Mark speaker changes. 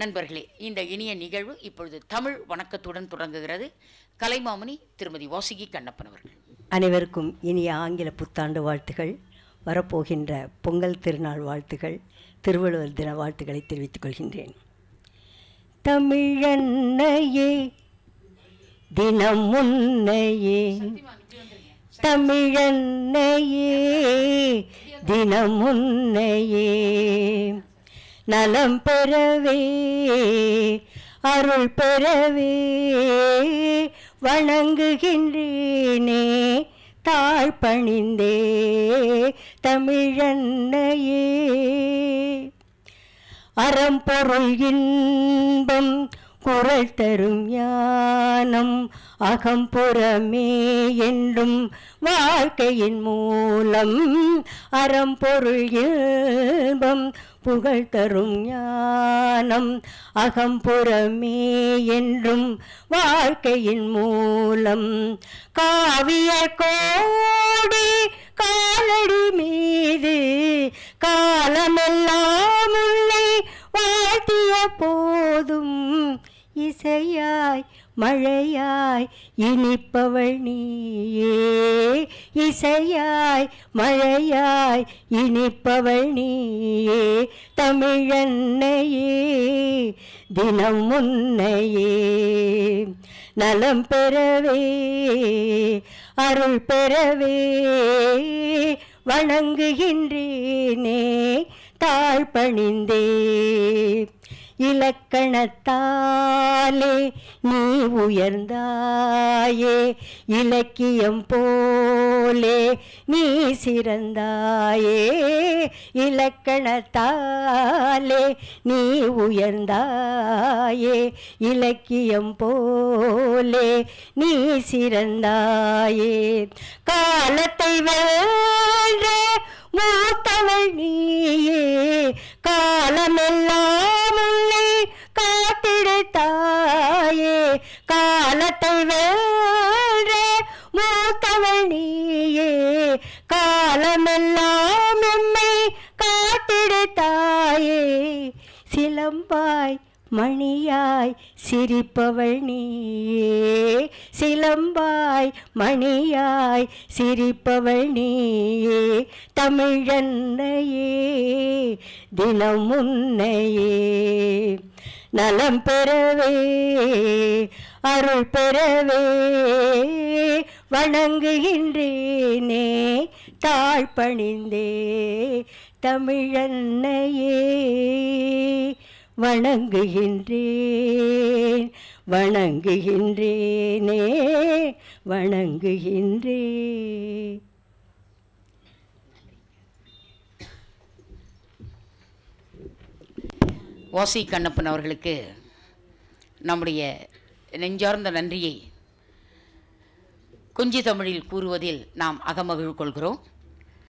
Speaker 1: நண்பர்களே இந்த இனிய நிகழ்வு இப்பொழுது தமிழ் வணக்கத்துடன் தொடங்குகிறது கலைமாமணி திருமதி வாசுகி கண்ணப்பன் அவர்கள் அனைவருக்கும் இனிய ஆங்கில புத்தாண்டு வாழ்த்துகள் வரப்போகின்ற பொங்கல் திருநாள் வாழ்த்துகள் திருவள்ளுவர் தின வாழ்த்துக்களை தெரிவித்துக் கொள்கின்றேன் தமிழன்னையே தினம் முன்னையே தமிழன்னையே தினம் முன்னையே நலம் பெறவே அருள் பெறவே வணங்குகின்றேனே தாழ் பணிந்தே தமிழன்னையே அறம்பொருள் இன்பம் குரல் தரும் ஞானம் அகம்புறமே என்றும் வாழ்க்கையின் மூலம் அறம்பொருள் இன்பம் புகழ் தரும் ஞானம் அகம்புறமே என்றும் வாழ்க்கையின் மூலம் காவிய கோடி காலடி மீது காலமெல்லாம் இசையாய் மழையாய் இனிப்பவள் நீயே இசையாய் மழையாய் இனிப்பவள் நீயே தமிழன்னையே தினம் முன்னையே நலம் பெறவே அருள் பெறவே வணங்குகின்றேனே தாழ்பணிந்தே இலக்கணத்தாலே நீ உயர்ந்தாயே இலக்கியம் போலே நீ சிறந்தாயே இலக்கணத்தாலே நீ உயர்ந்தாயே இலக்கியம் போலே நீ சிறந்தாயே காலத்தை வே புகழ்வே மூத்தவனியே காலமெல்லாம் நம்மை காத்திடுத்தாயே சிலம்பாய் மணியாய் சிரிப்பவள் நீயே சிலம்பாய் மணியாய் சிரிப்பவள் நீயே தமிழன்னையே தினம் நலம் பெறவே அருள் பெறவே வணங்குகின்றேனே தாழ்பணிந்தே தமிழன்னையே வணங்குகின்றேன் வணங்குகின்றேனே வணங்குகின்றே ஓசி கண்ணப்பன் அவர்களுக்கு நம்முடைய நெஞ்சார்ந்த நன்றியை குஞ்சி தமிழில் கூறுவதில் நாம் அகமகிழ் கொள்கிறோம்